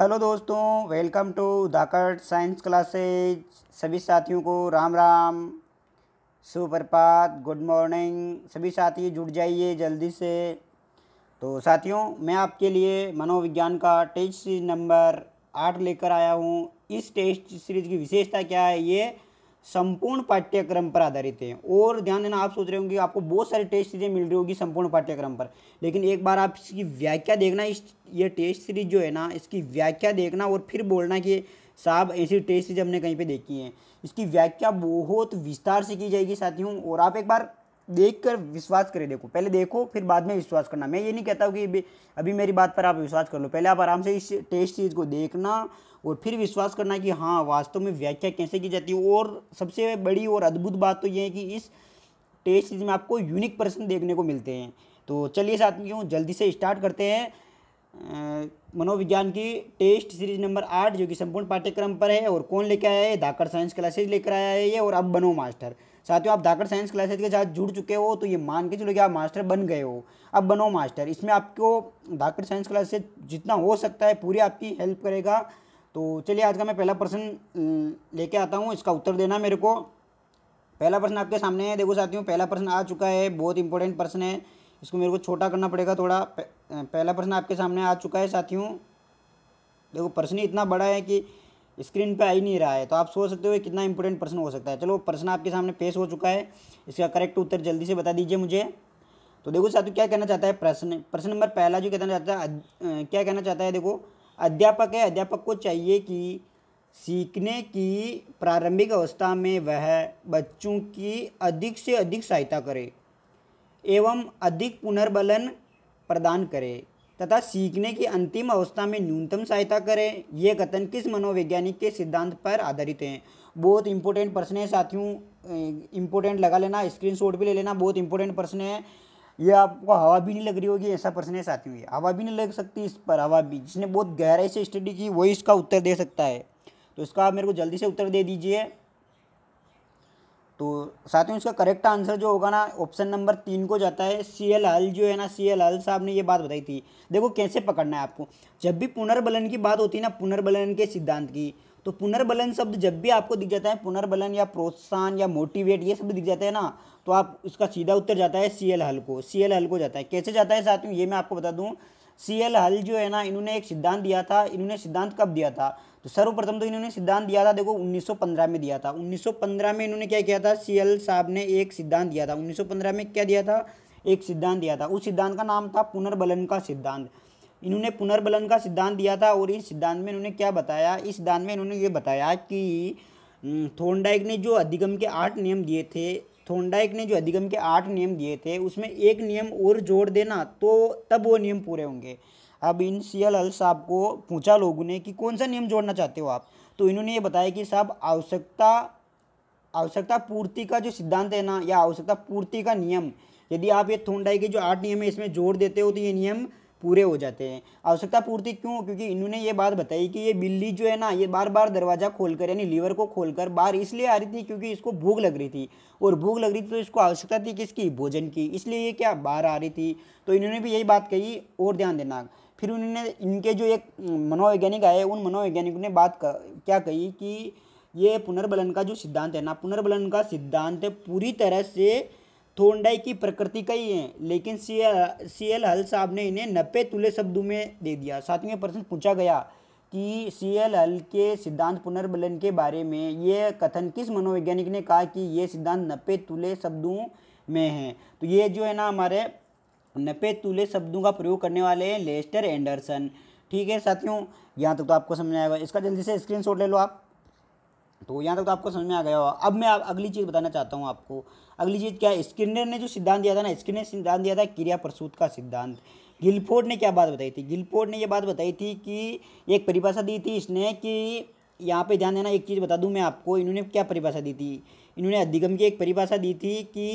hello दोस्तों welcome to दाकट science classes सभी साथियों को राम राम सुप्रपात गुड मॉर्निंग सभी साथी जुड़ जाइए जल्दी से तो साथियों मैं आपके लिए मनोविज्ञान का टेस्ट सीरीज नंबर आठ लेकर आया हूँ इस टेस्ट सीरीज की विशेषता क्या है ये संपूर्ण पाठ्यक्रम पर आधारित है और ध्यान देना आप सोच रहे होंगे आपको बहुत सारे टेस्ट सीरीज मिल रही होगी संपूर्ण पाठ्यक्रम पर लेकिन एक बार आप इसकी व्याख्या देखना इस ये टेस्ट सीरीज जो है ना इसकी व्याख्या देखना और फिर बोलना कि साहब ऐसी टेस्ट सीरीज हमने कहीं पर देखी है इसकी व्याख्या बहुत विस्तार से की जाएगी साथियों और आप एक बार देख कर विश्वास करें देखो पहले देखो फिर बाद में विश्वास करना मैं ये नहीं कहता हूँ कि अभी मेरी बात पर आप विश्वास कर लो पहले आप आराम से इस टेस्ट चीज़ को देखना और फिर विश्वास करना कि हाँ वास्तव में व्याख्या कैसे की जाती है और सबसे बड़ी और अद्भुत बात तो ये है कि इस टेस्ट चीज़ में आपको यूनिक पर्सन देखने को मिलते हैं तो चलिए साथियों जल्दी से स्टार्ट करते हैं मनोविज्ञान की टेस्ट सीरीज नंबर आठ जो कि संपूर्ण पाठ्यक्रम पर है और कौन लेकर आया है धाकर साइंस क्लासेज लेकर आया है ये और अब बनो मास्टर साथियों आप धाकड़ साइंस क्लासेज के साथ जुड़ चुके हो तो ये मान के चलो कि आप मास्टर बन गए हो अब बनो मास्टर इसमें आपको धाकड़ साइंस क्लासेज जितना हो सकता है पूरी आपकी हेल्प करेगा तो चलिए आज का मैं पहला प्रश्न लेके आता हूँ इसका उत्तर देना मेरे को पहला प्रश्न आपके सामने है देखो साथियों पहला प्रश्न आ चुका है बहुत इंपॉर्टेंट प्रश्न है इसको मेरे को छोटा करना पड़ेगा थोड़ा पहला प्रश्न आपके सामने आ चुका है साथियों देखो प्रश्न इतना बड़ा है कि स्क्रीन पे आ ही नहीं रहा है तो आप सोच सकते हो कितना इंपॉर्टेंट प्रश्न हो सकता है चलो प्रश्न आपके सामने पेश हो चुका है इसका करेक्ट उत्तर जल्दी से बता दीजिए मुझे तो देखो साथियों क्या कहना चाहता है प्रश्न प्रश्न नंबर पहला जो कहना चाहता है क्या कहना चाहता है देखो अध्यापक है अध्यापक को चाहिए कि सीखने की प्रारंभिक अवस्था में वह बच्चों की अधिक से अधिक सहायता करे एवं अधिक पुनर्बलन प्रदान करे तथा सीखने की अंतिम अवस्था में न्यूनतम सहायता करें ये कथन किस मनोवैज्ञानिक के सिद्धांत पर आधारित हैं बहुत इंपॉर्टेंट प्रश्न है साथियों इंपॉर्टेंट लगा लेना स्क्रीनशॉट भी ले लेना बहुत इंपॉर्टेंट प्रश्न है ये आपको हवा भी नहीं लग रही होगी ऐसा प्रश्न है साथियों ये हवा भी नहीं लग सकती इस पर हवा भी जिसने बहुत गहराई से स्टडी की वही इसका उत्तर दे सकता है तो इसका आप मेरे को जल्दी से उत्तर दे दीजिए तो साथियों इसका करेक्ट आंसर जो होगा ना ऑप्शन नंबर तीन को जाता है सी एल एल जो है ना सी एल एल साहब ने ये बात बताई थी देखो कैसे पकड़ना है आपको जब भी पुनर्बलन की बात होती है ना पुनर्बलन के सिद्धांत की तो पुनर्बलन शब्द जब भी आपको दिख जाता है पुनर्बलन या प्रोत्साहन या मोटिवेट ये शब्द दिख जाते हैं ना तो आप इसका सीधा उत्तर जाता है सी एल हल को सी एल हल को जाता है कैसे जाता है साथियों ये मैं आपको बता दूँ सी एल हल जो है ना इन्होंने एक सिद्धांत दिया था इन्होंने सिद्धांत कब दिया था तो सर्वप्रथम तो इन्होंने सिद्धांत दिया था देखो 1915 में दिया था 1915 में इन्होंने क्या किया था सीएल साहब ने एक सिद्धांत दिया था 1915 में क्या दिया था एक सिद्धांत दिया था उस सिद्धांत का नाम था पुनर्बलन का सिद्धांत इन्होंने पुनर्बलन का सिद्धांत दिया था और इस सिद्धांत में इन्होंने क्या बताया इस सिद्धांत में इन्होंने ये बताया कि थोनडाइक ने जो अधिगम के आठ नियम दिए थे थोनडाइक ने जो अधिगम के आठ नियम दिए थे उसमें एक नियम और जोड़ देना तो तब वो नियम पूरे होंगे अब इन सी एल साहब को पूछा लोगों ने कि कौन सा नियम जोड़ना चाहते हो आप तो इन्होंने ये बताया कि साहब आवश्यकता आवश्यकता पूर्ति का जो सिद्धांत है ना या आवश्यकता पूर्ति का नियम यदि आप ये थोंडाई के जो आठ नियम है इसमें जोड़ देते हो तो ये नियम पूरे हो जाते हैं आवश्यकता पूर्ति क्यों क्योंकि इन्होंने ये बात बताई कि ये बिल्ली जो है ना ये बार बार दरवाज़ा खोलकर यानी लीवर को खोलकर बाहर इसलिए आ रही थी क्योंकि इसको भूख लग रही थी और भूख लग रही थी तो इसको आवश्यकता थी किसकी भोजन की इसलिए ये क्या बाहर आ रही थी तो इन्होंने भी यही बात कही और ध्यान देना फिर उन्होंने इनके जो एक मनोवैज्ञानिक आए उन मनोवैज्ञानिक ने बात कर, क्या कही कि ये पुनर्बलन का जो सिद्धांत है ना पुनर्बलन का सिद्धांत पूरी तरह से थोंडाई की प्रकृति का ही है लेकिन सी एल सी एल हल साहब ने इन्हें नब्बे तुले शब्दों में दे दिया सातवें प्रश्न पूछा गया कि सी एल हल के सिद्धांत पुनर्बलन के बारे में ये कथन किस मनोवैज्ञानिक ने कहा कि ये सिद्धांत नब्बे तुले शब्दों में है तो ये जो है ना हमारे नपे तुले शब्दों का प्रयोग करने वाले हैं लेस्टर एंडरसन ठीक है साथियों यहाँ तक तो आपको समझ आएगा इसका जल्दी से स्क्रीन ले लो आप तो यहाँ तक तो आपको समझ में आ गया होगा अब मैं आप अगली चीज़ बताना चाहता हूँ आपको अगली चीज़ क्या है स्किनर ने जो सिद्धांत दिया था ना स्किनर ने सिद्धांत दिया था क्रिया प्रसूत का सिद्धांत गिलफोर्ड ने क्या बात बताई थी गिलफोर्ड ने ये बात बताई थी कि एक परिभाषा दी थी इसने कि यहाँ पे ध्यान देना एक चीज़ बता दूँ मैं आपको इन्होंने क्या परिभाषा दी थी इन्होंने अधिगम की एक परिभाषा दी थी कि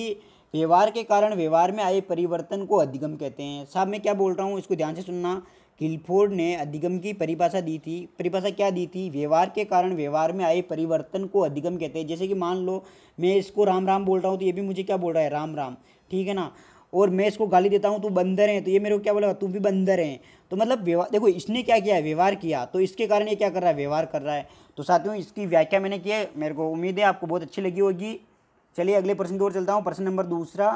व्यवहार के कारण व्यवहार में आए परिवर्तन को अधिगम कहते हैं साहब मैं क्या बोल रहा हूँ इसको ध्यान से सुनना किलफोर्ड ने अधिगम की परिभाषा दी थी परिभाषा क्या दी थी व्यवहार के कारण व्यवहार में आए परिवर्तन को अधिगम कहते हैं जैसे कि मान लो मैं इसको राम राम बोल रहा हूँ तो ये भी मुझे क्या बोल रहा है राम राम ठीक है ना और मैं इसको गाली देता हूँ तू बंदर है तो ये मेरे को क्या बोलेगा तू भी बंदर है तो मतलब व्यवहार देखो इसने क्या किया व्यवहार किया तो इसके कारण ये क्या कर रहा है व्यवहार कर रहा है तो साथियों इसकी व्याख्या मैंने की है मेरे को उम्मीद है आपको बहुत अच्छी लगी होगी चलिए अगले प्रश्न की ओर चलता हूँ प्रश्न नंबर दूसरा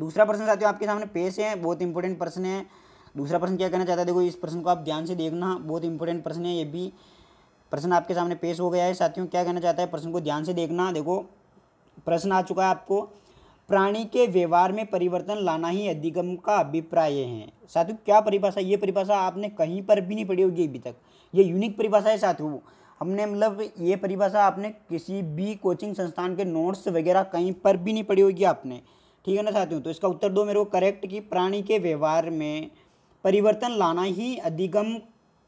दूसरा प्रश्न साथियों आपके सामने पेश है बहुत इंपॉर्टेंट प्रश्न है दूसरा प्रश्न क्या कहना चाहता है देखो इस प्रश्न को आप ध्यान से देखना बहुत इंपॉर्टेंट प्रश्न है ये भी प्रश्न आपके सामने पेश हो गया है साथियों क्या कहना चाहता है प्रश्न को ध्यान से देखना देखो प्रश्न आ चुका है आपको प्राणी के व्यवहार में परिवर्तन लाना ही अधिगम का अभिप्राय है साथियों क्या परिभाषा ये परिभाषा आपने कहीं पर भी नहीं पढ़ी होगी अभी तक ये यूनिक परिभाषा है साथियों हमने मतलब ये परिभाषा आपने किसी भी कोचिंग संस्थान के नोट्स वगैरह कहीं पर भी नहीं पढ़ी होगी आपने ठीक है ना हूँ तो इसका उत्तर दो मेरे को करेक्ट कि प्राणी के व्यवहार में परिवर्तन लाना ही अधिगम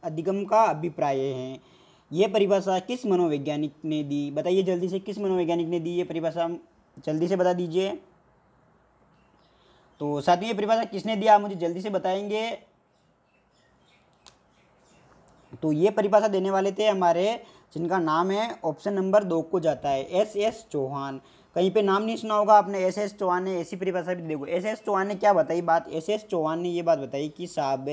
अधिगम का अभिप्राय है ये परिभाषा किस मनोवैज्ञानिक ने दी बताइए जल्दी से किस मनोवैज्ञानिक ने दी ये परिभाषा जल्दी से बता दीजिए तो साथियों ये परिभाषा किसने दिया आप मुझे जल्दी से बताएंगे तो ये परिभाषा देने वाले थे हमारे जिनका नाम है ऑप्शन नंबर दो को जाता है एस एस चौहान कहीं पे नाम नहीं सुना होगा आपने एस एस चौहान ने ऐसी परिभाषा भी देखो एस एस चौहान ने क्या बताई बात एस एस चौहान ने ये बात बताई कि साहब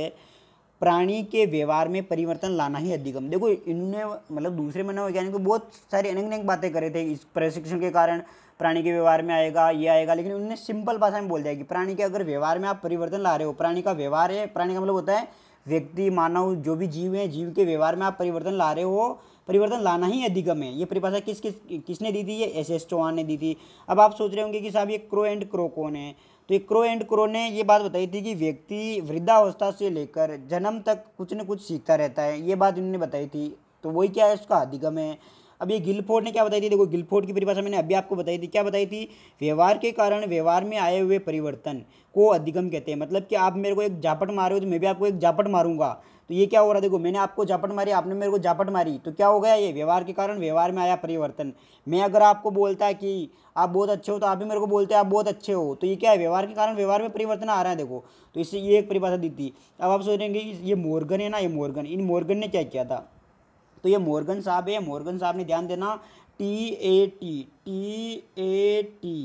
प्राणी के व्यवहार में परिवर्तन लाना ही अधिगम देखो इन्होंने मतलब दूसरे मनोवैज्ञानिक को बहुत सारी अनेक अनेक बातें करे थे इस प्रशिक्षण के कारण प्राणी के व्यवहार में आएगा ये आएगा लेकिन उन्होंने सिंपल भाषा में बोल दिया कि प्राणी के अगर व्यवहार में आप परिवर्तन ला रहे हो प्राणी का व्यवहार है प्राणी का मतलब होता है व्यक्ति मानव जो भी जीव हैं जीव के व्यवहार में आप परिवर्तन ला रहे हो परिवर्तन लाना ही अधिगम है ये परिभाषा किस किस किसने दी थी ये एस एस चौहान ने दी थी अब आप सोच रहे होंगे कि साहब ये क्रो एंड क्रो कौन है तो ये क्रो एंड क्रो ने ये बात बताई थी कि व्यक्ति वृद्धावस्था से लेकर जन्म तक कुछ न कुछ सीखता रहता है ये बात इन्होंने बताई थी तो वही क्या है उसका अधिगम है अब ये गिलफोर्ड ने क्या बताई थी देखो गिलफोर्ड की परिभाषा मैंने अभी आपको बताई थी क्या बताई थी व्यवहार के कारण व्यवहार में आए हुए परिवर्तन को अधिगम कहते हैं मतलब कि आप मेरे को एक झापट मारे हो तो मैं भी आपको एक झापट मारूंगा तो ये क्या हो रहा है देखो मैंने आपको झापट मारी आपने मेरे को जापट मारी तो क्या हो गया ये व्यवहार के कारण व्यवहार में आया परिवर्तन मैं अगर आपको बोलता है कि आप बहुत अच्छे हो तो आप भी मेरे को बोलते हैं आप बहुत अच्छे हो तो ये क्या है व्यवहार के कारण व्यवहार में परिवर्तन आ रहा है देखो तो इससे ये एक परिभाषा दी थी अब आप सोच रहे कि ये मोर्गन है ना ये मोर्गन इन मोर्गन ने क्या किया था तो ये मोर्गन साहब है मोर्गन साहब ने ध्यान देना T A T T A T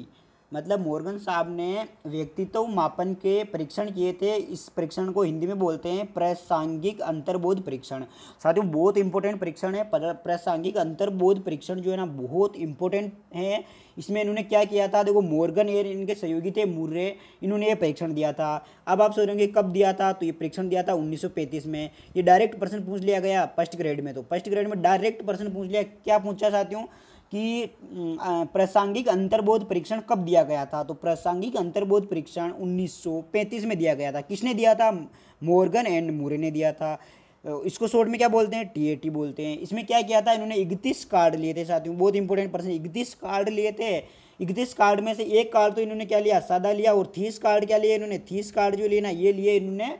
मतलब मोर्गन साहब ने व्यक्तित्व मापन के परीक्षण किए थे इस परीक्षण को हिंदी में बोलते हैं प्रासंगिक अंतर्बोध परीक्षण साथियों बहुत इंपॉर्टेंट परीक्षण है प्रासंगिक अंतर्बोध परीक्षण जो है ना बहुत इंपॉर्टेंट है इसमें इन्होंने क्या किया था देखो मोर्गन एयर इनके सहयोगी थे मुर्रे इन्होंने ये परीक्षण दिया था अब आप सोच रहे कब दिया था तो ये परीक्षण दिया था 1935 में ये डायरेक्ट प्रश्न पूछ लिया गया फर्स्ट ग्रेड में तो फर्स्ट ग्रेड में डायरेक्ट प्रश्न पूछ लिया क्या पूछा साथियों कि प्रासंगिक अंतर्बोध परीक्षण कब दिया गया था तो प्रासंगिक अंतर्बोध परीक्षण 1935 में दिया गया था किसने दिया था मोर्गन एंड मुरे ने दिया था इसको शॉर्ट में क्या बोलते हैं टीएटी बोलते हैं इसमें क्या किया था इन्होंने इकतीस कार्ड लिए थे साथियों बहुत इंपॉर्टेंट पर्सन इकतीस कार्ड लिए थे इकतीस कार्ड में से एक कार्ड तो इन्होंने क्या लिया सादा लिया और तीस कार्ड क्या लिया इन्होंने तीस कार्ड जो लिए ना ये लिए इन्होंने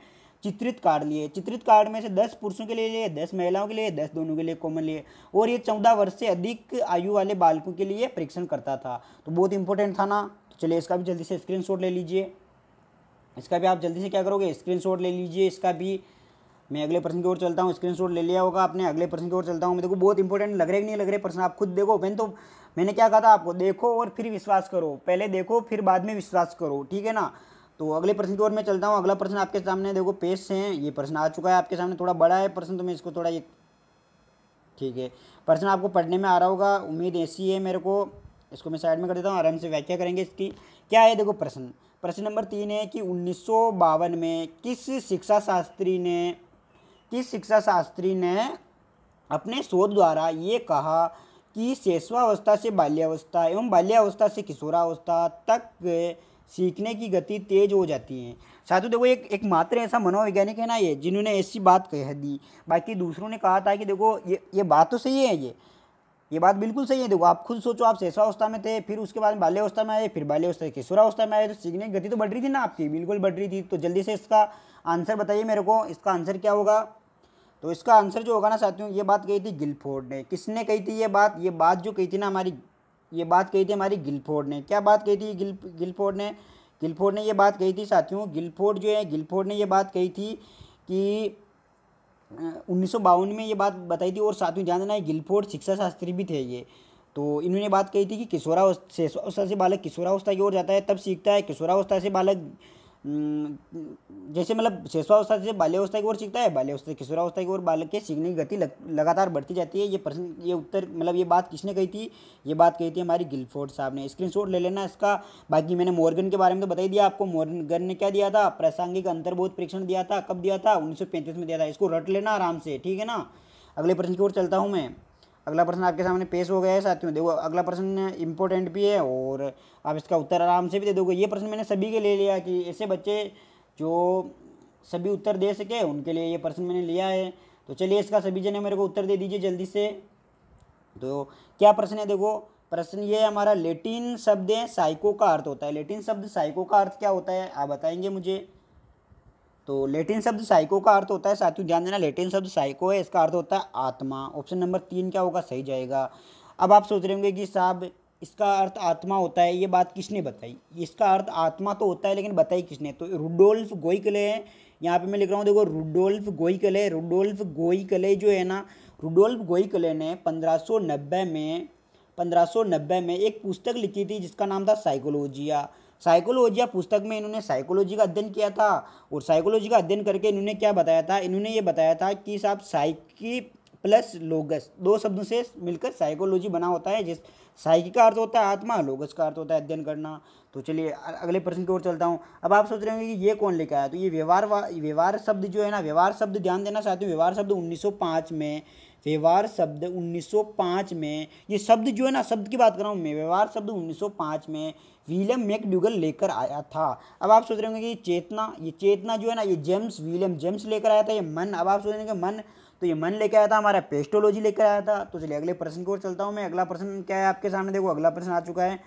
चित्रित कार्ड लिए चित्रित कार्ड में से दस पुरुषों के लिए लिए दस महिलाओं के लिए दस दोनों के लिए कॉमन लिए और ये चौदह वर्ष से अधिक आयु वाले बालकों के लिए परीक्षण करता था तो बहुत इंपॉर्टेंट था ना तो चलिए इसका भी जल्दी से स्क्रीनशॉट ले लीजिए इसका भी आप जल्दी से क्या करोगे स्क्रीनशॉट ले लीजिए इसका भी मैं अगले प्रश्न की ओर चलता हूँ स्क्रीन ले लिया होगा आपने अगले प्रश्न की ओर चलता हूँ मैं देखो बहुत इंपॉर्टेंट लग रहे कि नहीं लग रहे प्रश्न आप खुद देखो मैंने तो मैंने क्या कहा था आपको देखो और फिर विश्वास करो पहले देखो फिर बाद में विश्वास करो ठीक है ना तो अगले प्रश्न की ओर मैं चलता हूँ अगला प्रश्न आपके सामने देखो पेश से है ये प्रश्न आ चुका है आपके सामने थोड़ा बड़ा है प्रश्न तो मैं इसको थोड़ा ये ठीक है प्रश्न आपको पढ़ने में आ रहा होगा उम्मीद ऐसी है मेरे को इसको मैं साइड में कर देता हूँ आराम से व्याख्या करेंगे इसकी क्या है देखो प्रश्न प्रश्न नंबर तीन है कि उन्नीस में किस शिक्षा शास्त्री ने किस शिक्षा शास्त्री ने अपने शोध द्वारा ये कहा कि शेषवावस्था से बाल्यावस्था एवं बाल्यावस्था से किशोरावस्था तक सीखने की गति तेज हो जाती है साथियों देखो एक एक मात्र ऐसा मनोवैज्ञानिक है ना ये जिन्होंने ऐसी बात कह दी बाकी दूसरों ने कहा था कि देखो ये ये बात तो सही है ये ये बात बिल्कुल सही है देखो आप खुद सोचो आप अवस्था में थे फिर उसके बाद बाल्यावस्था में आए फिर बाल्यावस्था किशोरावस्था में आए तो सीखने की गति तो बढ़ रही थी ना आपकी बिल्कुल बढ़ रही थी तो जल्दी से इसका आंसर बताइए मेरे को इसका आंसर क्या होगा तो इसका आंसर जो होगा ना साथियों ये बात कही थी गिलफोर्ड ने किसने कही थी ये बात ये बात जो कही थी ना हमारी ये बात कही थी हमारी गिलफोर्ड ने क्या बात कही थी गिल गिलफोर्ड ने गिलफोर्ड ने ये बात कही थी साथियों गिलफोर्ड जो है गिलफोर्ड ने ये बात कही थी कि उन्नीस में ये बात बताई थी और साथियों ध्यान देना गिलफोर्ड शिक्षा शास्त्री भी थे ये तो इन्होंने बात कही थी कि किशोरावस्था से बालक किशोरावस्था की ओर जाता है तब सीखता है किशोरावस्था से बालक हम्म, जैसे मतलब शेषवावस्था से बाल्यावस्था की ओर सीखता है बाल्यावस्था से किशोरावस्था की ओर बालक के सीखने की गति लग, लगातार बढ़ती जाती है ये प्रश्न ये उत्तर मतलब ये बात किसने कही थी ये बात कही थी हमारी गिलफोर्ड साहब ने स्क्रीनशॉट ले लेना इसका बाकी मैंने मॉर्गन के बारे में तो बताई दिया आपको मॉर्गन ने क्या दिया था प्रासंगिक अंतर्बोध परीक्षण दिया था कब दिया था उन्नीस में दिया था इसको रट लेना आराम से ठीक है ना अगले प्रश्न की ओर चलता हूँ मैं अगला प्रश्न आपके सामने पेश हो गया है साथियों देखो अगला प्रश्न इंपॉर्टेंट भी है और आप इसका उत्तर आराम से भी दे दोगे ये प्रश्न मैंने सभी के ले लिया कि ऐसे बच्चे जो सभी उत्तर दे सके उनके लिए ये प्रश्न मैंने लिया है तो चलिए इसका सभी जने मेरे को उत्तर दे दीजिए जल्दी से तो क्या प्रश्न है देखो प्रश्न ये है हमारा लेटिन शब्द है साइको का अर्थ होता है लेटिन शब्द साइको का अर्थ क्या होता है आप बताएंगे मुझे तो लेटिन शब्द साइको का अर्थ होता है साथियों ध्यान देना लेटिन शब्द साइको है इसका अर्थ होता है आत्मा ऑप्शन नंबर तीन क्या होगा सही जाएगा अब आप सोच रहे होंगे कि साहब इसका अर्थ आत्मा होता है ये बात किसने बताई इसका अर्थ आत्मा तो होता है लेकिन बताई किसने तो रुडोल्फ गोईकले है यहाँ पे मैं लिख रहा हूँ देखो रुडोल्फ गोईकले रुडोल्फ गोईकले जो है ना रुडोल्फ गोईकले ने पंद्रह में पंद्रह में एक पुस्तक लिखी थी जिसका नाम था साइकोलॉजिया साइकोलॉजिया पुस्तक में इन्होंने साइकोलॉजी का अध्ययन किया था और साइकोलॉजी का अध्ययन करके इन्होंने क्या बताया था इन्होंने ये बताया था कि साहब साइकी प्लस लोगस दो शब्दों से मिलकर साइकोलॉजी बना होता है जिस साइकी का अर्थ होता है आत्मा लोगस का अर्थ होता है अध्ययन करना तो चलिए अगले प्रश्न की ओर चलता हूँ अब आप सोच रहे होंगे कि ये कौन लेकर आया तो ये व्यवहार व्यवहार शब्द जो है ना व्यवहार शब्द ध्यान देना चाहते हो व्यवहार शब्द उन्नीस में व्यवहार शब्द 1905 में ये शब्द जो है ना शब्द की बात कर रहा हूँ मैं व्यवहार शब्द 1905 में विलियम मैकडूगल लेकर आया था अब आप सोच रहे होंगे कि चेतना ये चेतना जो है ना ये जेम्स विलियम जेम्स लेकर आया था ये मन अब आप सोच रहे होंगे मन तो ये मन लेकर आया था हमारा पेस्टोलॉजी लेकर आया था तो चलिए अगले प्रश्न की ओर चलता हूँ मैं अगला प्रश्न क्या है आपके सामने देखो अगला प्रश्न आ चुका है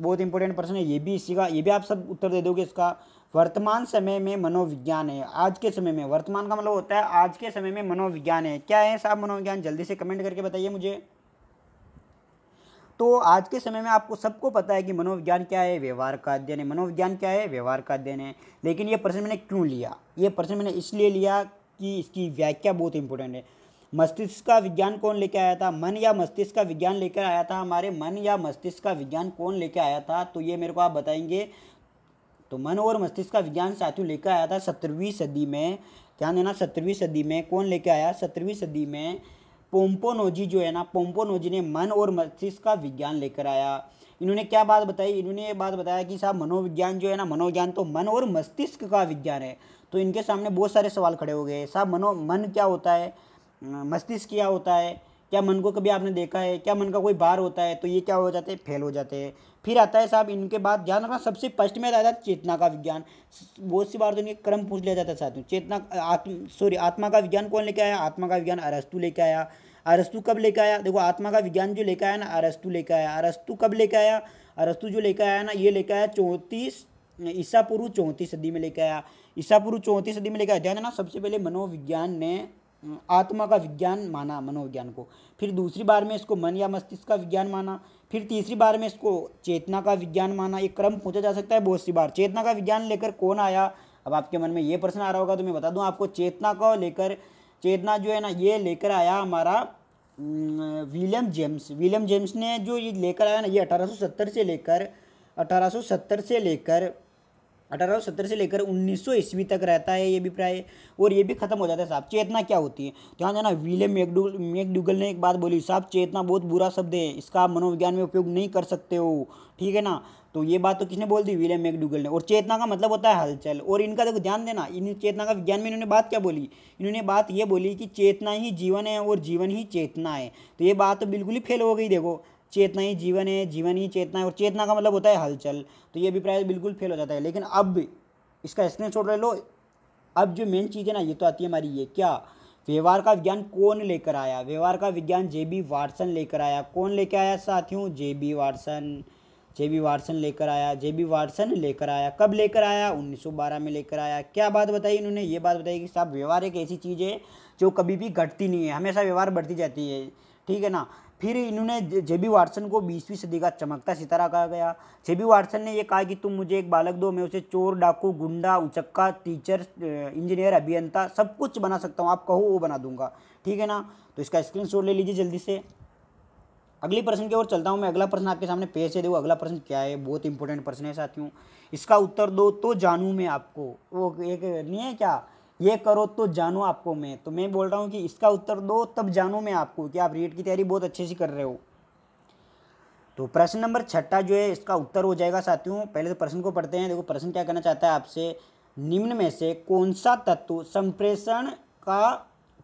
बहुत इंपॉर्टेंट प्रश्न है ये भी इसी का ये भी आप सब उत्तर दे दोगे इसका वर्तमान समय में मनोविज्ञान है आज के समय में वर्तमान का मतलब होता है आज के समय में मनोविज्ञान है क्या है साहब मनोविज्ञान जल्दी से कमेंट करके बताइए मुझे तो आज के समय में आपको सबको पता है कि मनोविज्ञान क्या है व्यवहार का अध्ययन है मनोविज्ञान क्या है व्यवहार का अध्ययन है लेकिन ये प्रश्न मैंने क्यों लिया ये प्रश्न मैंने इसलिए लिया कि इसकी व्याख्या बहुत इंपॉर्टेंट है मस्तिष्क का विज्ञान कौन लेकर आया था मन या मस्तिष्क का विज्ञान लेकर आया था हमारे मन या मस्तिष्क का विज्ञान कौन लेकर आया था तो ये मेरे को आप बताएंगे तो मन और मस्तिष्क का विज्ञान साथियों लेकर आया था सत्रहवीं सदी में ध्यान देना सत्रहवीं सदी में कौन लेकर आया सत्रहवीं सदी में पोम्पोनोजी जो है ना पोम्पोनोजी ने मन और मस्तिष्क का विज्ञान लेकर आया इन्होंने क्या बात बताई इन्होंने ये बात बताया कि साहब मनोविज्ञान जो है ना मनोज्ञान तो मन और मस्तिष्क का विज्ञान है तो इनके सामने बहुत सारे सवाल खड़े हो गए साहब मनो मन क्या होता है मस्तिष्क क्या होता है क्या मन को कभी आपने देखा है क्या मन का कोई बार होता है तो ये क्या हो जाते हैं फेल हो जाते हैं फिर आता है साहब इनके बाद ध्यान रखना सबसे फर्स्ट में आता है चेतना का विज्ञान बहुत सी बार तो इनके क्रम पूछ लिया जाता है साथ चेतना आत्म सॉरी आत्मा का विज्ञान कौन लेके आया आत्मा का विज्ञान अरस्तु लेके आया अरस्तु कब लेके आया देखो आत्मा का विज्ञान जो लेकर आया ना अरस्तु लेकर आया अरस्तु कब लेकर आया अरस्तु जो लेकर आया ना ये लेकर आया चौंतीस ईसा पूर्व चौंतीस सदी में लेकर आया ईसा पूर्व चौंतीस सदी में लेकर आया ध्यान देना सबसे पहले मनोविज्ञान ने आत्मा का विज्ञान माना मनोविज्ञान को फिर दूसरी बार में इसको मन या मस्तिष्क का विज्ञान माना फिर तीसरी बार में इसको चेतना का विज्ञान माना ये क्रम पूछा जा सकता है बहुत सी बार चेतना का विज्ञान लेकर कौन आया अब आपके मन में ये प्रश्न आ रहा होगा तो मैं बता दूँ आपको चेतना को लेकर चेतना जो है ना ये लेकर आया हमारा विलियम जेम्स विलियम जेम्स ने जो ये लेकर आया ना ये अठारह से लेकर अठारह से लेकर अठारह से लेकर 1900 ईस्वी तक रहता है ये भी प्राय और ये भी खत्म हो जाता है साहब चेतना क्या होती है ध्यान देना विलियम मैकडूगल मैकडूगल ने एक बात बोली साहब चेतना बहुत बुरा शब्द है इसका आप मनोविज्ञान में उपयोग नहीं कर सकते हो ठीक है ना तो ये बात तो किसने बोल दी विलियम मैकडूगल ने और चेतना का मतलब होता है हलचल और इनका देखो ध्यान देना इन चेतना का विज्ञान में इन्होंने बात क्या बोली इन्होंने बात ये बोली कि चेतना ही जीवन है और जीवन ही चेतना है तो ये बात तो बिल्कुल ही फेल हो गई देखो चेतना ही जीवन है जीवन ही चेतना है और चेतना का मतलब होता है हलचल तो ये अभिप्राय बिल्कुल फेल हो जाता है लेकिन अब इसका स्क्रीन छोड़ ले लो अब जो मेन चीज़ है ना ये तो आती है हमारी ये क्या व्यवहार का विज्ञान कौन लेकर आया व्यवहार का विज्ञान जे बी वाटसन लेकर आया कौन लेकर आया साथियों J B Watson J B Watson लेकर आया जे बी वाटसन लेकर आया कब लेकर आया 1912 में लेकर आया क्या बात बताई इन्होंने ये बात बताई कि साहब व्यवहार एक ऐसी चीज़ है जो कभी भी घटती नहीं है हमेशा व्यवहार बढ़ती जाती है ठीक है ना फिर इन्होंने जे बी वाटसन को बीसवीं सदी का चमकता सितारा कहा गया जे बी वाटसन ने यह कहा कि तुम मुझे एक बालक दो मैं उसे चोर डाकू गुंडा उचक्का टीचर इंजीनियर अभियंता सब कुछ बना सकता हूँ आप कहो वो बना दूंगा ठीक है ना तो इसका स्क्रीन ले लीजिए जल्दी से अगले प्रश्न की ओर चलता हूँ मैं अगला प्रश्न आपके सामने पेश है देखो अगला प्रश्न क्या है बहुत इंपॉर्टेंट प्रश्न है साथियों इसका उत्तर दो तो जानूँ मैं आपको वो एक नहीं है क्या ये करो तो जानो आपको मैं तो मैं बोल रहा हूँ कि इसका उत्तर दो तब जानो मैं आपको कि आप रीट की तैयारी बहुत अच्छे से कर रहे हो तो प्रश्न नंबर छठा जो है इसका उत्तर हो जाएगा साथियों पहले तो प्रश्न को पढ़ते हैं देखो प्रश्न क्या करना चाहता है आपसे निम्न में से कौन सा तत्व संप्रेषण का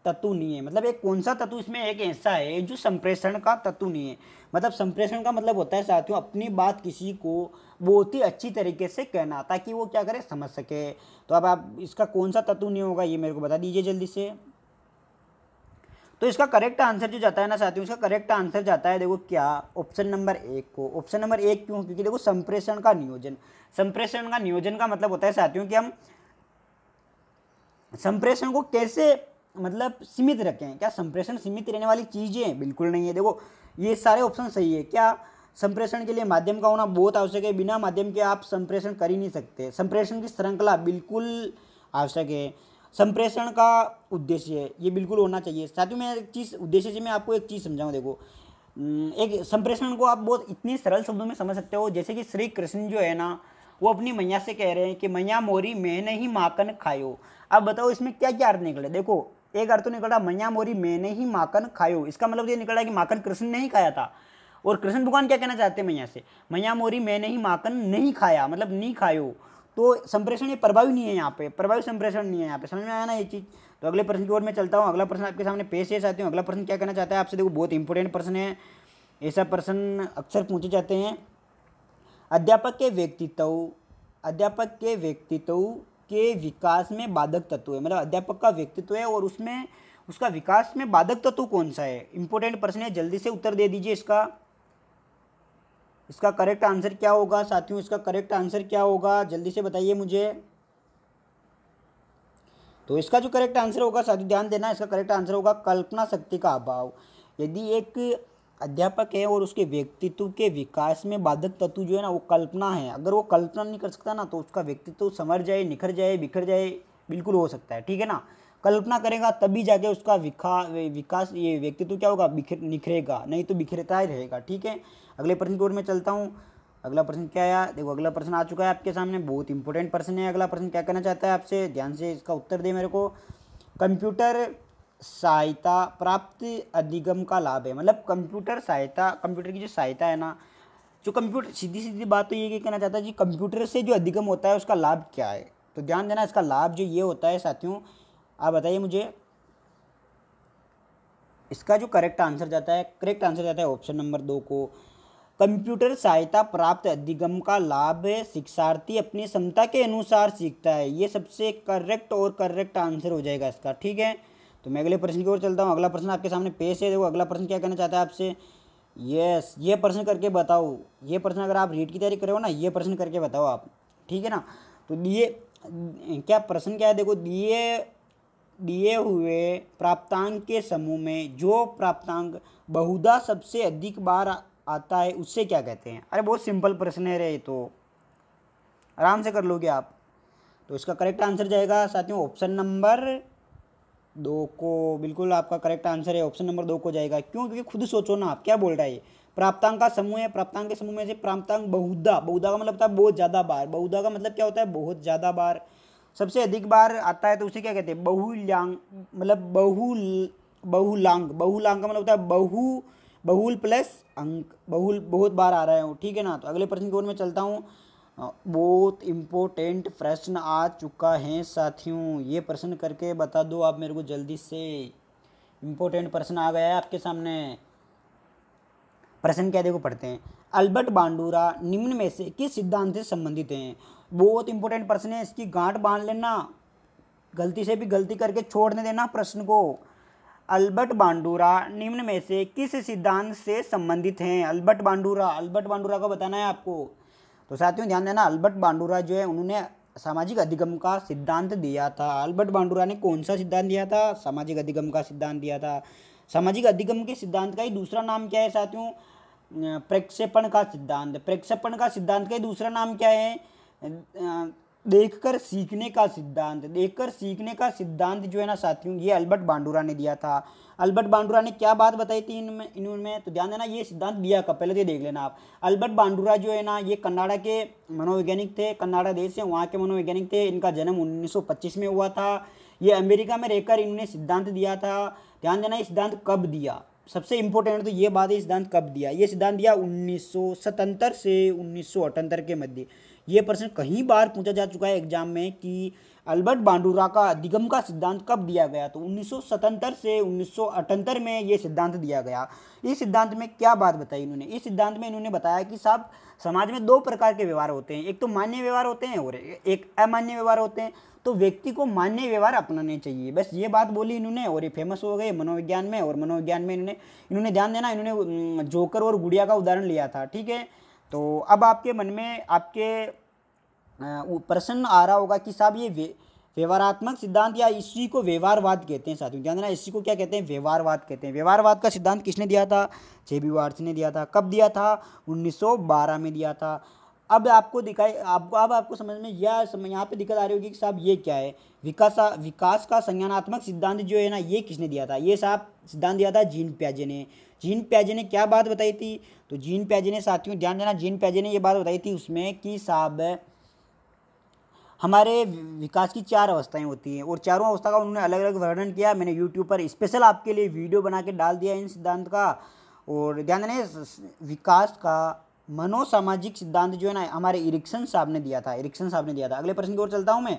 तत्व नहीं है मतलब एक कौन सा तत्व इसमें एक ऐसा है जो संप्रेषण का तत्व नहीं है मतलब संप्रेषण का मतलब होता है साथियों अपनी बात किसी को बहुत ही अच्छी तरीके से कहना ताकि वो क्या करे समझ सके तो अब आप इसका कौन सा तत्व नहीं होगा ये मेरे को बता दीजिए जल्दी से तो इसका करेक्ट आंसर जो जाता है ना साथियों इसका करेक्ट आंसर जाता है देखो क्या ऑप्शन नंबर एक को ऑप्शन नंबर एक क्यों क्योंकि देखो संप्रेषण का नियोजन संप्रेषण का नियोजन का मतलब होता है साथियों कि हम संप्रेषण को कैसे मतलब सीमित रखें क्या संप्रेषण सीमित रहने वाली चीज़ें बिल्कुल नहीं है देखो ये सारे ऑप्शन सही है क्या संप्रेषण के लिए माध्यम का होना बहुत आवश्यक है बिना माध्यम के आप संप्रेषण कर ही नहीं सकते संप्रेषण की श्रृंखला बिल्कुल आवश्यक है संप्रेषण का उद्देश्य ये बिल्कुल होना चाहिए साथ ही मैं एक चीज़ उद्देश्य से मैं आपको एक चीज़ समझाऊँ देखो एक संप्रेषण को आप बहुत इतने सरल शब्दों में समझ सकते हो जैसे कि श्री कृष्ण जो है ना वो अपनी मैया से कह रहे हैं कि मैया मोरी मैंने ही माकन खायो अब बताओ इसमें क्या क्या अर्थ निकले देखो एक अर्थ तो निकल रहा मैया मोरी मैंने ही माखन खायो इसका मतलब ये है कि माखन कृष्ण ने ही खाया था और कृष्ण भगवान क्या कहना चाहते हैं मैया से मैया मोरी मैंने ही माखन नहीं खाया मतलब नहीं खायो तो संप्रेषण ये प्रभावी नहीं है यहाँ पे प्रभावी संप्रेषण नहीं है यहाँ पे समझ में आया ना ये चीज़ तो अगले प्रश्न की ओर मैं चलता हूँ अगला प्रश्न आपके सामने पेश है चाहती हूँ अगला प्रश्न क्या कहना चाहता है आपसे देखो बहुत इंपॉर्टेंट प्रश्न है ऐसा प्रश्न अक्सर पूछे जाते हैं अध्यापक के व्यक्तित्व अध्यापक के व्यक्तित्व के विकास में बाधक तत्व है मतलब अध्यापक का व्यक्तित्व है और उसमें उसका विकास में बाधक तत्व कौन सा है इंपॉर्टेंट प्रश्न है जल्दी से उत्तर दे दीजिए इसका इसका करेक्ट आंसर क्या होगा साथियों इसका करेक्ट आंसर क्या होगा जल्दी से बताइए मुझे तो इसका जो करेक्ट आंसर होगा साथियों ध्यान देना इसका करेक्ट आंसर होगा कल्पना शक्ति का अभाव यदि एक अध्यापक है और उसके व्यक्तित्व के विकास में बाधक तत्व जो है ना वो कल्पना है अगर वो कल्पना नहीं कर सकता ना तो उसका व्यक्तित्व समर जाए निखर जाए बिखर जाए बिल्कुल हो सकता है ठीक है ना कल्पना करेगा तभी जाके उसका विका विकास ये व्यक्तित्व क्या होगा बिखर निखरेगा नहीं तो बिखरता ही रहेगा ठीक है अगले प्रश्न की ओर मैं चलता हूँ अगला प्रश्न क्या आया देखो अगला प्रश्न आ चुका है आपके सामने बहुत इंपॉर्टेंट प्रश्न है अगला प्रश्न क्या करना चाहता है आपसे ध्यान से इसका उत्तर दे मेरे को कंप्यूटर सहायता प्राप्त अधिगम का लाभ है मतलब कंप्यूटर सहायता कंप्यूटर की जो सहायता है ना जो कंप्यूटर सीधी सीधी बात तो ये कहना चाहता है कि कंप्यूटर से जो अधिगम होता है उसका लाभ क्या है तो ध्यान देना इसका लाभ जो ये होता है साथियों आप बताइए मुझे इसका जो करेक्ट आंसर जाता है करेक्ट आंसर जाता है ऑप्शन नंबर दो को कंप्यूटर सहायता प्राप्त अधिगम का लाभ शिक्षार्थी अपनी क्षमता के अनुसार सीखता है ये सबसे करेक्ट और करेक्ट आंसर हो जाएगा इसका ठीक है तो मैं अगले प्रश्न की ओर चलता हूँ अगला प्रश्न आपके सामने पेश है देखो अगला प्रश्न क्या करना चाहता है आपसे यस ये प्रश्न करके बताओ ये प्रश्न अगर आप रीट की तैयारी करो ना ये प्रश्न करके बताओ आप ठीक है ना तो दिए क्या प्रश्न क्या है देखो दिए दिए हुए प्राप्तांक के समूह में जो प्राप्तांक बहुधा सबसे अधिक बार आता है उससे क्या कहते हैं अरे बहुत सिंपल प्रश्न है रे तो आराम से कर लोगे आप तो इसका करेक्ट आंसर जाएगा साथियों ऑप्शन नंबर दो को बिल्कुल आपका करेक्ट आंसर है ऑप्शन नंबर दो को जाएगा क्यों क्योंकि खुद सोचो ना आप क्या बोल रहा है प्राप्तांग का समूह है प्राप्तांग के समूह में से प्राप्तांग बहुधा बहुधा का मतलब होता है बहुत ज़्यादा बार बहुधा का मतलब क्या होता है बहुत ज़्यादा बार सबसे अधिक बार आता है तो उसे क्या कहते हैं बहुल्यांग मतलब बहु बहुलांग बहुलांग का मतलब होता है बहु बहुल प्लस अंक बहुल बहुत बार आ रहा है ठीक है ना तो अगले प्रश्न की ओर मैं चलता हूँ हाँ, बहुत इम्पोर्टेंट प्रश्न आ चुका है साथियों ये प्रश्न करके बता दो आप मेरे को जल्दी से इम्पोर्टेंट प्रश्न आ गया है आपके सामने प्रश्न क्या देखो पढ़ते हैं अल्बर्ट बांडूरा निम्न में से किस सिद्धांत से संबंधित हैं बहुत इंपॉर्टेंट प्रश्न है इसकी गांठ बांध लेना गलती से भी गलती करके छोड़ने देना प्रश्न को अल्बर्ट बांडूरा निम्न में से किस सिद्धांत से संबंधित हैं अल्बर्ट बांडूरा अल्बर्ट बांडूरा को बताना है आपको तो साथियों ध्यान देना अल्बर्ट बांडूरा जो है उन्होंने सामाजिक अधिगम का सिद्धांत दिया था अल्बर्ट बांडूरा ने कौन सा सिद्धांत दिया था सामाजिक अधिगम का सिद्धांत दिया था सामाजिक अधिगम के सिद्धांत का ही दूसरा नाम क्या है साथियों प्रक्षेपण का सिद्धांत प्रक्षेपण का सिद्धांत का ही दूसरा नाम क्या है देखकर सीखने का सिद्धांत देखकर सीखने का सिद्धांत जो है ना साथियों ये अल्बर्ट बांडूरा ने दिया था अल्बर्ट बांडुरा ने क्या बात बताई थी इनमें इनमें तो ध्यान देना ये सिद्धांत दिया का पहले तो देख लेना आप अल्बर्ट बांडुरा जो है ना ये कन्नाडा के मनोवैज्ञानिक थे कन्नाडा देश से वहाँ के मनोवैज्ञानिक थे इनका जन्म 1925 में हुआ था ये अमेरिका में रहकर इन्होंने सिद्धांत दिया था ध्यान देना ये सिद्धांत कब दिया सबसे इम्पोर्टेंट तो ये बात है सिद्धांत कब दिया ये सिद्धांत दिया उन्नीस से उन्नीस के मध्य ये प्रश्न कहीं बार पूछा जा चुका है एग्जाम में कि अल्बर्ट बांडूरा का अधिगम का सिद्धांत कब दिया गया तो उन्नीस से उन्नीस में ये सिद्धांत दिया गया इस सिद्धांत में क्या बात बताई इन्होंने इस सिद्धांत में इन्होंने बताया कि साहब समाज में दो प्रकार के व्यवहार होते हैं एक तो मान्य व्यवहार होते हैं और एक अमान्य व्यवहार होते हैं तो व्यक्ति को मान्य व्यवहार अपनाने चाहिए बस ये बात बोली इन्होंने और ये फेमस हो गए मनोविज्ञान में और मनोविज्ञान में इन्होंने इन्होंने ध्यान देना इन्होंने जोकर और गुड़िया का उदाहरण लिया था ठीक है तो अब आपके मन में आपके वो प्रश्न आ रहा होगा कि साहब ये वे व्यवहारात्मक सिद्धांत या इसी को व्यवहारवाद कहते हैं साथियों ध्यान देना इसी को क्या कहते हैं व्यवहारवाद कहते हैं व्यवहारवाद का सिद्धांत किसने दिया था जे बी वार्स ने दिया था कब दिया था 1912 में दिया था अब आपको दिखाई आपको अब आपको समझ में यह समझ यहाँ पे दिक्कत आ रही होगी कि साहब ये क्या है विकास विकास का संज्ञानात्मक सिद्धांत जो है ना ये किसने दिया था ये साहब सिद्धांत दिया था जीन प्याजे ने जीन प्याजे ने क्या बात बताई थी तो जीन प्याजे ने साथियों ध्यान देना जीन प्याजे ने ये बात बताई थी उसमें कि साहब हमारे विकास की चार अवस्थाएं होती हैं और चारों अवस्था का उन्होंने अलग अलग वर्णन किया मैंने यूट्यूब पर स्पेशल आपके लिए वीडियो बना के डाल दिया इन सिद्धांत का और ध्यान देने विकास का मनोसामाजिक सिद्धांत जो है ना हमारे इरिक्सन साहब ने दिया था इरिक्सन साहब ने दिया था अगले प्रश्न की ओर चलता हूँ मैं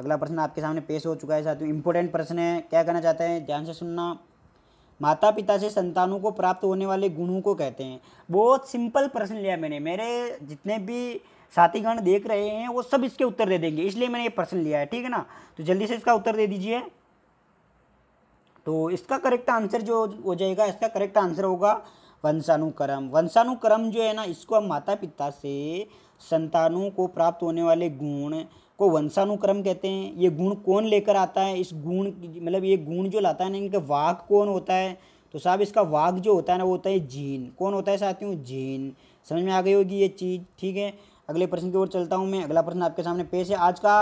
अगला प्रश्न आपके सामने पेश हो चुका है साथियों इंपॉर्टेंट प्रश्न है क्या कहना चाहते हैं ध्यान से सुनना माता पिता से संतानों को प्राप्त होने वाले गुणों को कहते हैं बहुत सिंपल प्रश्न लिया मैंने मेरे जितने भी साथीगण देख रहे हैं वो सब इसके उत्तर दे देंगे इसलिए मैंने ये प्रश्न लिया है ठीक है ना तो जल्दी से इसका उत्तर दे दीजिए तो इसका करेक्ट आंसर जो हो जाएगा इसका करेक्ट आंसर होगा वंशानुक्रम वंशानुक्रम जो है ना इसको हम माता पिता से संतानों को प्राप्त होने वाले गुण को वंशानुक्रम कहते हैं ये गुण कौन लेकर आता है इस गुण मतलब ये गुण जो लाता है ना इनका वाक कौन होता है तो साहब इसका वाक जो होता है ना वो होता है जीन कौन होता है साथियों जीन समझ में आ गई होगी ये चीज़ ठीक है अगले प्रश्न की ओर चलता हूँ मैं अगला प्रश्न आपके सामने पेश है आज का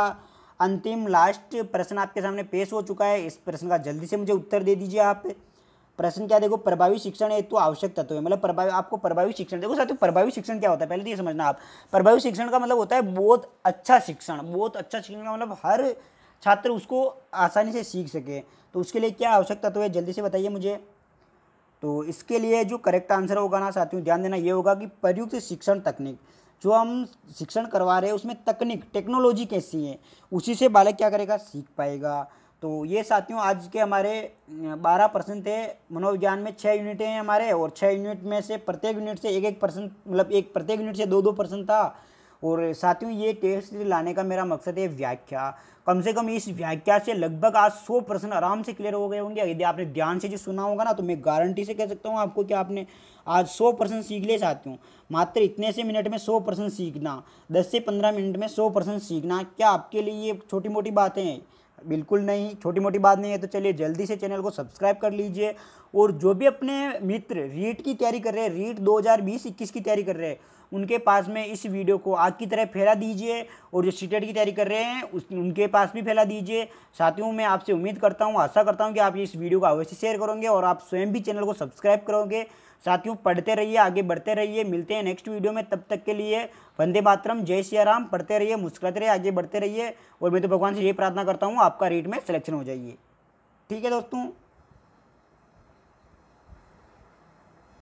अंतिम लास्ट प्रश्न आपके सामने पेश हो चुका है इस प्रश्न का जल्दी से मुझे उत्तर दे दीजिए आप प्रश्न क्या देखो प्रभावी शिक्षण हेतु तो आवश्यक तत्व है मतलब प्रभावी आपको प्रभावी शिक्षण देखो साथियों प्रभावी शिक्षण क्या होता है पहले तो ये समझना आप प्रभावी शिक्षण का मतलब होता है बहुत अच्छा शिक्षण बहुत अच्छा शिक्षण का मतलब हर छात्र उसको आसानी से सीख सके तो उसके लिए क्या आवश्यक तत्व है जल्दी से बताइए मुझे तो इसके लिए जो करेक्ट आंसर होगा ना साथियों ध्यान देना ये होगा कि प्रयुक्त शिक्षण तकनीक जो हम शिक्षण करवा रहे हैं उसमें तकनीक टेक्नोलॉजी कैसी है उसी से बालक क्या करेगा सीख पाएगा तो ये साथियों आज के हमारे बारह परसेंट थे मनोविज्ञान में छः यूनिटें हैं हमारे और छः यूनिट में से प्रत्येक यूनिट से एक एक परसेंट मतलब एक प्रत्येक यूनिट से दो दो परसेंट था और साथियों ये टेस्ट लाने का मेरा मकसद है व्याख्या कम से कम इस व्याख्या से लगभग आज सौ परसेंट आराम से क्लियर हो गए होंगे यदि आपने ध्यान से जो सुना होगा ना तो मैं गारंटी से कह सकता हूँ आपको कि आपने आज सौ परसेंट सीख ले चाहती हूँ मात्र इतने से मिनट में सौ परसेंट सीखना दस से पंद्रह मिनट में सौ परसेंट सीखना क्या आपके लिए ये छोटी मोटी बातें हैं बिल्कुल नहीं छोटी मोटी बात नहीं है तो चलिए जल्दी से चैनल को सब्सक्राइब कर लीजिए और जो भी अपने मित्र रीट की तैयारी कर रहे हैं रीट 2020-21 की तैयारी कर रहे हैं उनके पास में इस वीडियो को आग की तरह फैला दीजिए और जो सीटेट की तैयारी कर रहे हैं उस उनके पास भी फैला दीजिए साथियों मैं आपसे उम्मीद करता हूँ आशा करता हूँ कि आप इस वीडियो को अवश्य शेयर करोगे और आप स्वयं भी चैनल को सब्सक्राइब करोगे साथियों पढ़ते रहिए आगे बढ़ते रहिए मिलते हैं नेक्स्ट वीडियो में तब तक के लिए वंदे मातरम जय सिया राम पढ़ते रहिए मुस्कुराते रहिए आगे बढ़ते रहिए और मैं तो भगवान से यही प्रार्थना करता हूँ आपका रेट में सिलेक्शन हो जाइए ठीक है दोस्तों